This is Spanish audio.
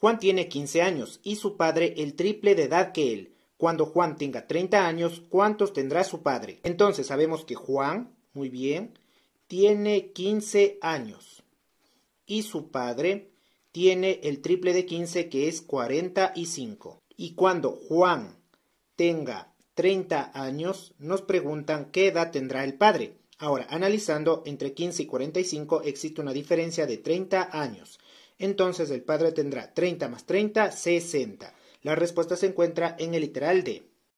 Juan tiene 15 años y su padre el triple de edad que él. Cuando Juan tenga 30 años, ¿cuántos tendrá su padre? Entonces sabemos que Juan, muy bien, tiene 15 años y su padre tiene el triple de 15 que es 45. Y cuando Juan tenga 30 años, nos preguntan qué edad tendrá el padre. Ahora, analizando entre 15 y 45 existe una diferencia de 30 años. Entonces el padre tendrá 30 más 30, 60. La respuesta se encuentra en el literal d.